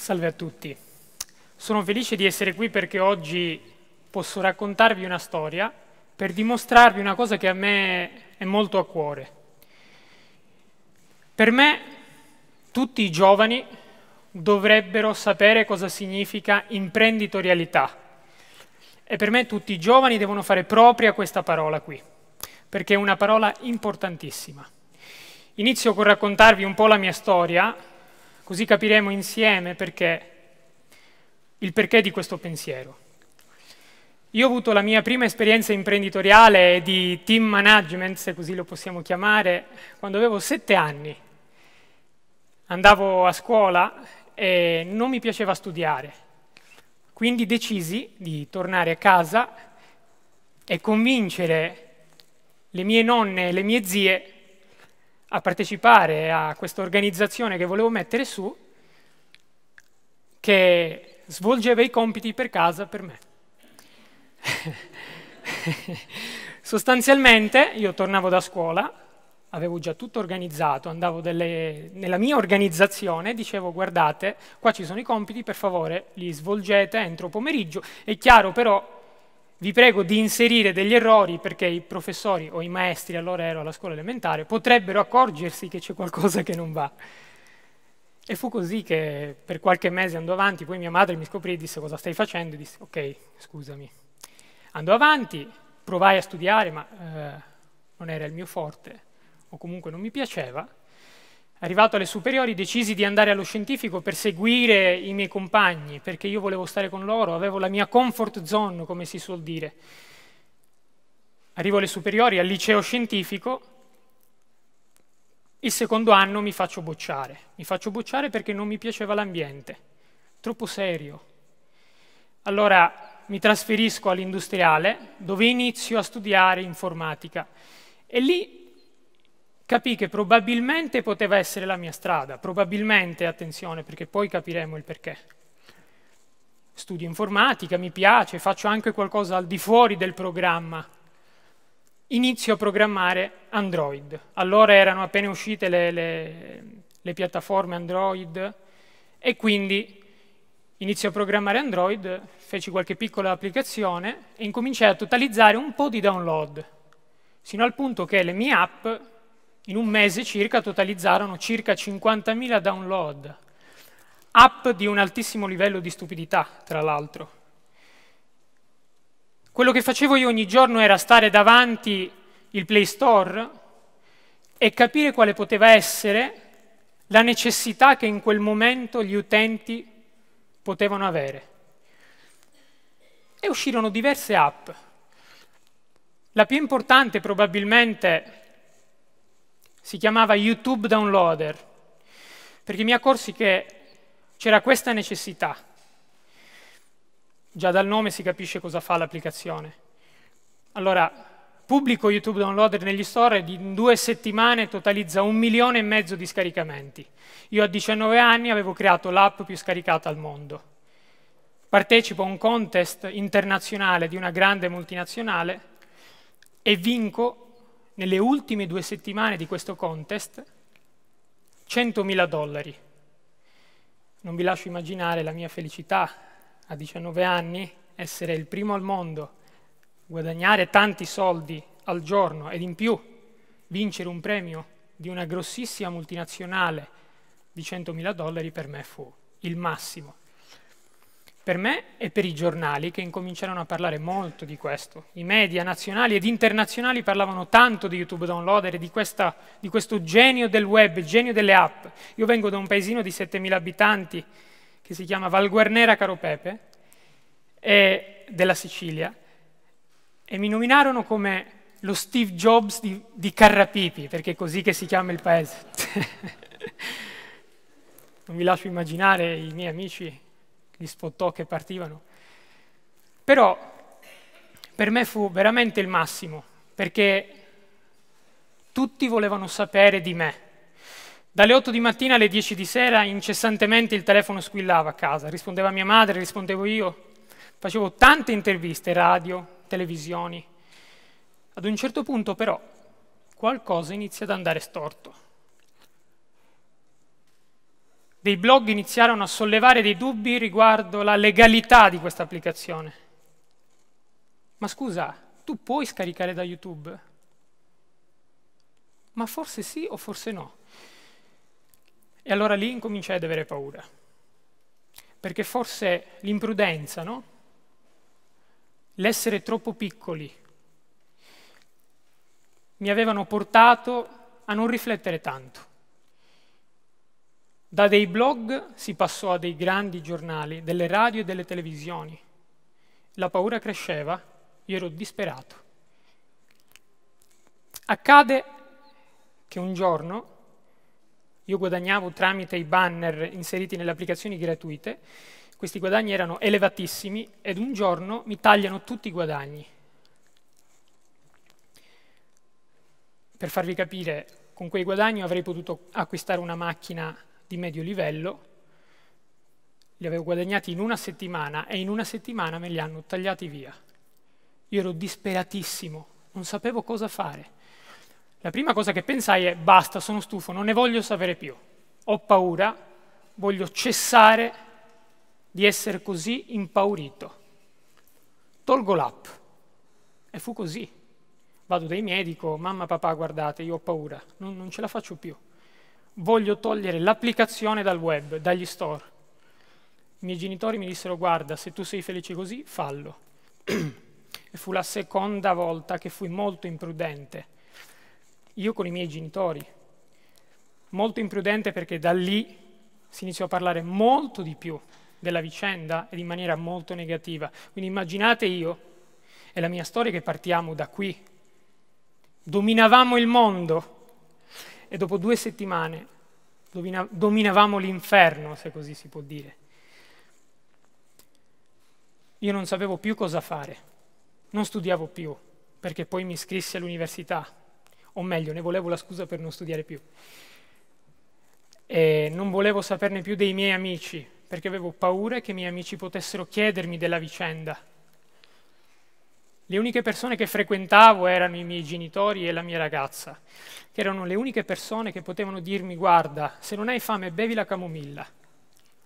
Salve a tutti. Sono felice di essere qui perché oggi posso raccontarvi una storia per dimostrarvi una cosa che a me è molto a cuore. Per me tutti i giovani dovrebbero sapere cosa significa imprenditorialità e per me tutti i giovani devono fare propria questa parola qui, perché è una parola importantissima. Inizio con raccontarvi un po' la mia storia Così capiremo insieme perché, il perché di questo pensiero. Io ho avuto la mia prima esperienza imprenditoriale di team management, se così lo possiamo chiamare, quando avevo sette anni. Andavo a scuola e non mi piaceva studiare, quindi decisi di tornare a casa e convincere le mie nonne e le mie zie a partecipare a questa organizzazione che volevo mettere su, che svolgeva i compiti per casa per me. Sostanzialmente io tornavo da scuola, avevo già tutto organizzato, andavo delle, nella mia organizzazione, dicevo guardate, qua ci sono i compiti, per favore li svolgete entro pomeriggio, è chiaro però vi prego di inserire degli errori perché i professori o i maestri, allora ero alla scuola elementare, potrebbero accorgersi che c'è qualcosa che non va. E fu così che per qualche mese andò avanti, poi mia madre mi scoprì e disse cosa stai facendo, e disse ok, scusami. Andò avanti, provai a studiare, ma eh, non era il mio forte, o comunque non mi piaceva, Arrivato alle superiori decisi di andare allo scientifico per seguire i miei compagni, perché io volevo stare con loro, avevo la mia comfort zone, come si suol dire. Arrivo alle superiori, al liceo scientifico, il secondo anno mi faccio bocciare. Mi faccio bocciare perché non mi piaceva l'ambiente, troppo serio. Allora mi trasferisco all'industriale dove inizio a studiare informatica e lì capì che probabilmente poteva essere la mia strada, probabilmente, attenzione, perché poi capiremo il perché. Studio informatica, mi piace, faccio anche qualcosa al di fuori del programma. Inizio a programmare Android. Allora erano appena uscite le, le, le piattaforme Android e quindi inizio a programmare Android, feci qualche piccola applicazione e incominciai a totalizzare un po' di download, fino al punto che le mie app in un mese circa totalizzarono circa 50.000 download, app di un altissimo livello di stupidità, tra l'altro. Quello che facevo io ogni giorno era stare davanti il Play Store e capire quale poteva essere la necessità che in quel momento gli utenti potevano avere. E uscirono diverse app. La più importante probabilmente si chiamava YouTube Downloader, perché mi accorsi che c'era questa necessità. Già dal nome si capisce cosa fa l'applicazione. Allora, pubblico YouTube Downloader negli store e in due settimane totalizza un milione e mezzo di scaricamenti. Io a 19 anni avevo creato l'app più scaricata al mondo. Partecipo a un contest internazionale di una grande multinazionale e vinco nelle ultime due settimane di questo contest 100.000 dollari. Non vi lascio immaginare la mia felicità a 19 anni, essere il primo al mondo, guadagnare tanti soldi al giorno ed in più vincere un premio di una grossissima multinazionale di 100.000 dollari per me fu il massimo per me e per i giornali che incominciarono a parlare molto di questo. I media nazionali ed internazionali parlavano tanto di YouTube Downloader e di, questa, di questo genio del web, genio delle app. Io vengo da un paesino di 7.000 abitanti che si chiama Val Guarnera Caro Pepe, e, della Sicilia, e mi nominarono come lo Steve Jobs di, di Carrapipi, perché è così che si chiama il paese. non vi lascio immaginare i miei amici gli spottò che partivano. Però per me fu veramente il massimo, perché tutti volevano sapere di me. Dalle 8 di mattina alle 10 di sera incessantemente il telefono squillava a casa, rispondeva mia madre, rispondevo io, facevo tante interviste, radio, televisioni. Ad un certo punto però qualcosa inizia ad andare storto dei blog iniziarono a sollevare dei dubbi riguardo la legalità di questa applicazione. Ma scusa, tu puoi scaricare da YouTube? Ma forse sì o forse no. E allora lì incominciai ad avere paura. Perché forse l'imprudenza, no? L'essere troppo piccoli mi avevano portato a non riflettere tanto. Da dei blog si passò a dei grandi giornali, delle radio e delle televisioni. La paura cresceva, io ero disperato. Accade che un giorno io guadagnavo tramite i banner inseriti nelle applicazioni gratuite, questi guadagni erano elevatissimi ed un giorno mi tagliano tutti i guadagni. Per farvi capire, con quei guadagni avrei potuto acquistare una macchina di medio livello, li avevo guadagnati in una settimana e in una settimana me li hanno tagliati via. Io ero disperatissimo, non sapevo cosa fare. La prima cosa che pensai è basta, sono stufo, non ne voglio sapere più. Ho paura, voglio cessare di essere così impaurito. Tolgo l'app. E fu così. Vado dai medico, mamma, papà, guardate, io ho paura, non, non ce la faccio più voglio togliere l'applicazione dal web, dagli store. I miei genitori mi dissero guarda, se tu sei felice così, fallo. e fu la seconda volta che fui molto imprudente, io con i miei genitori. Molto imprudente perché da lì si iniziò a parlare molto di più della vicenda e in maniera molto negativa. Quindi immaginate io e la mia storia che partiamo da qui. Dominavamo il mondo, e dopo due settimane dominavamo l'inferno, se così si può dire. Io non sapevo più cosa fare, non studiavo più, perché poi mi iscrissi all'università, o meglio, ne volevo la scusa per non studiare più. E non volevo saperne più dei miei amici, perché avevo paura che i miei amici potessero chiedermi della vicenda le uniche persone che frequentavo erano i miei genitori e la mia ragazza, che erano le uniche persone che potevano dirmi guarda, se non hai fame bevi la camomilla,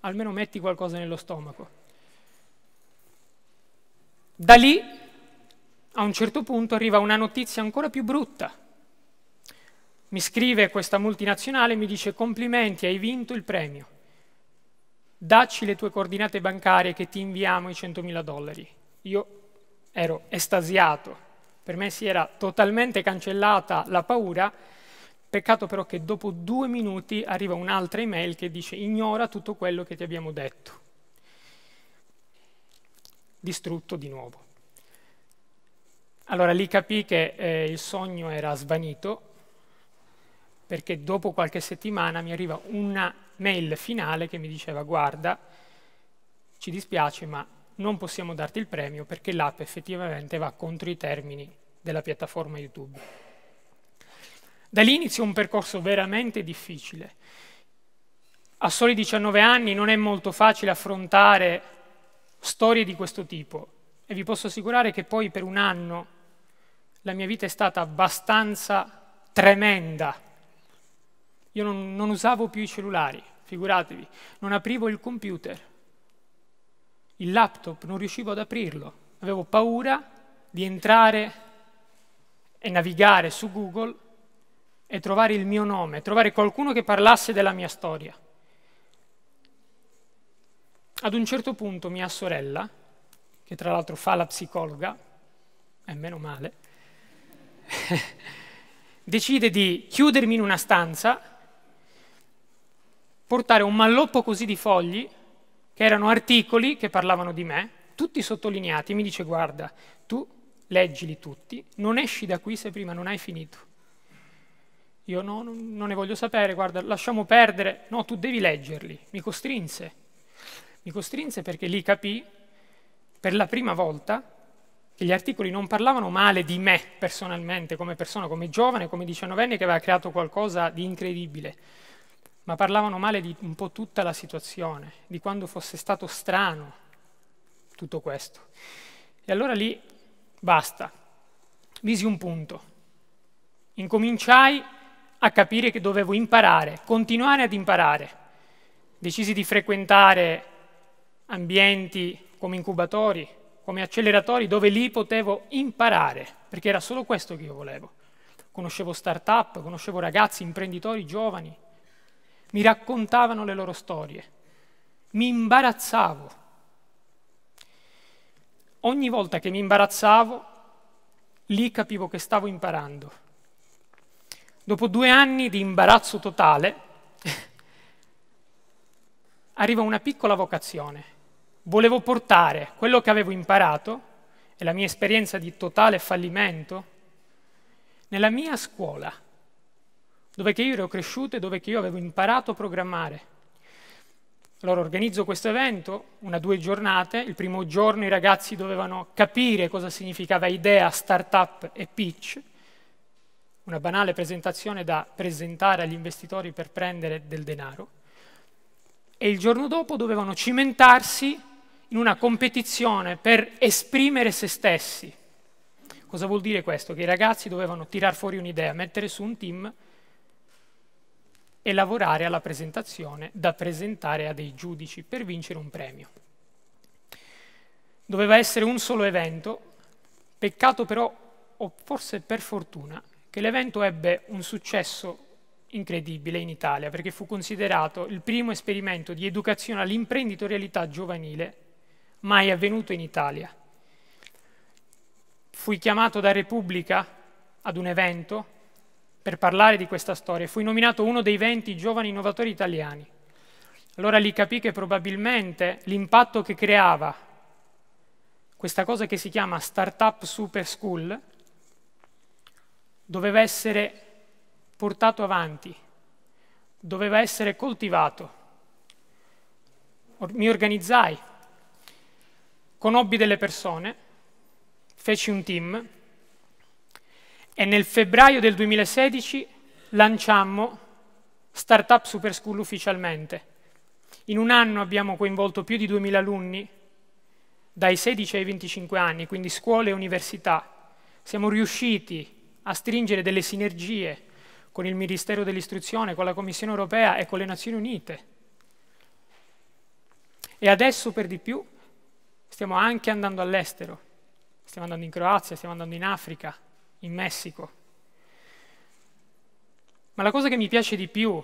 almeno metti qualcosa nello stomaco. Da lì, a un certo punto, arriva una notizia ancora più brutta. Mi scrive questa multinazionale e mi dice complimenti, hai vinto il premio. Dacci le tue coordinate bancarie che ti inviamo i 100.000 dollari. Io ero estasiato, per me si era totalmente cancellata la paura, peccato però che dopo due minuti arriva un'altra email che dice ignora tutto quello che ti abbiamo detto. Distrutto di nuovo. Allora lì capì che eh, il sogno era svanito, perché dopo qualche settimana mi arriva una mail finale che mi diceva guarda, ci dispiace ma non possiamo darti il premio perché l'app effettivamente va contro i termini della piattaforma YouTube. Da lì inizia un percorso veramente difficile. A soli 19 anni non è molto facile affrontare storie di questo tipo e vi posso assicurare che poi per un anno la mia vita è stata abbastanza tremenda. Io non, non usavo più i cellulari, figuratevi, non aprivo il computer, il laptop, non riuscivo ad aprirlo, avevo paura di entrare e navigare su Google e trovare il mio nome, trovare qualcuno che parlasse della mia storia. Ad un certo punto mia sorella, che tra l'altro fa la psicologa, e meno male, decide di chiudermi in una stanza, portare un malloppo così di fogli che erano articoli che parlavano di me, tutti sottolineati, mi dice guarda, tu leggili tutti, non esci da qui se prima non hai finito. Io no, non ne voglio sapere, guarda, lasciamo perdere. No, tu devi leggerli. Mi costrinse. Mi costrinse perché lì capì, per la prima volta, che gli articoli non parlavano male di me personalmente, come persona, come giovane, come diciannovenne che aveva creato qualcosa di incredibile, ma parlavano male di un po' tutta la situazione, di quando fosse stato strano tutto questo. E allora lì basta, visi un punto. Incominciai a capire che dovevo imparare, continuare ad imparare. Decisi di frequentare ambienti come incubatori, come acceleratori, dove lì potevo imparare, perché era solo questo che io volevo. Conoscevo start-up, conoscevo ragazzi, imprenditori, giovani, mi raccontavano le loro storie, mi imbarazzavo. Ogni volta che mi imbarazzavo, lì capivo che stavo imparando. Dopo due anni di imbarazzo totale, arriva una piccola vocazione. Volevo portare quello che avevo imparato e la mia esperienza di totale fallimento nella mia scuola dove che io ero cresciuto e dove che io avevo imparato a programmare. Allora organizzo questo evento, una due giornate, il primo giorno i ragazzi dovevano capire cosa significava idea, startup e pitch, una banale presentazione da presentare agli investitori per prendere del denaro, e il giorno dopo dovevano cimentarsi in una competizione per esprimere se stessi. Cosa vuol dire questo? Che i ragazzi dovevano tirar fuori un'idea, mettere su un team e lavorare alla presentazione da presentare a dei giudici per vincere un premio. Doveva essere un solo evento, peccato però, o forse per fortuna, che l'evento ebbe un successo incredibile in Italia perché fu considerato il primo esperimento di educazione all'imprenditorialità giovanile mai avvenuto in Italia. Fui chiamato da Repubblica ad un evento per parlare di questa storia fui nominato uno dei 20 giovani innovatori italiani. Allora lì capì che probabilmente l'impatto che creava questa cosa che si chiama Startup Super School doveva essere portato avanti, doveva essere coltivato. mi organizzai, conobbi delle persone, feci un team e nel febbraio del 2016 lanciammo Startup Super School ufficialmente. In un anno abbiamo coinvolto più di 2.000 alunni dai 16 ai 25 anni, quindi scuole e università. Siamo riusciti a stringere delle sinergie con il Ministero dell'Istruzione, con la Commissione europea e con le Nazioni Unite. E adesso per di più stiamo anche andando all'estero, stiamo andando in Croazia, stiamo andando in Africa, in Messico. Ma la cosa che mi piace di più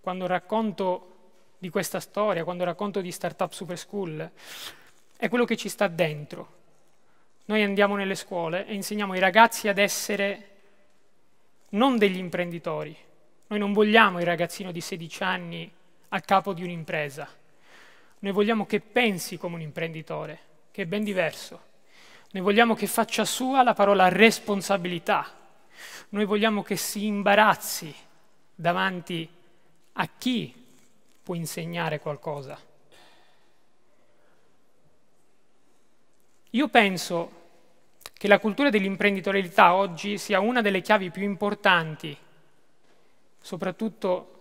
quando racconto di questa storia, quando racconto di Startup Super School, è quello che ci sta dentro. Noi andiamo nelle scuole e insegniamo ai ragazzi ad essere non degli imprenditori. Noi non vogliamo il ragazzino di 16 anni a capo di un'impresa. Noi vogliamo che pensi come un imprenditore, che è ben diverso. Noi vogliamo che faccia sua la parola responsabilità. Noi vogliamo che si imbarazzi davanti a chi può insegnare qualcosa. Io penso che la cultura dell'imprenditorialità oggi sia una delle chiavi più importanti, soprattutto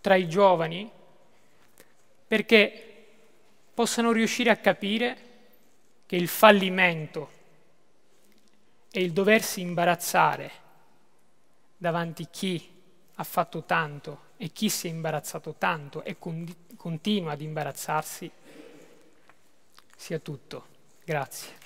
tra i giovani, perché possano riuscire a capire che il fallimento e il doversi imbarazzare davanti a chi ha fatto tanto e chi si è imbarazzato tanto e con continua ad imbarazzarsi sia tutto. Grazie.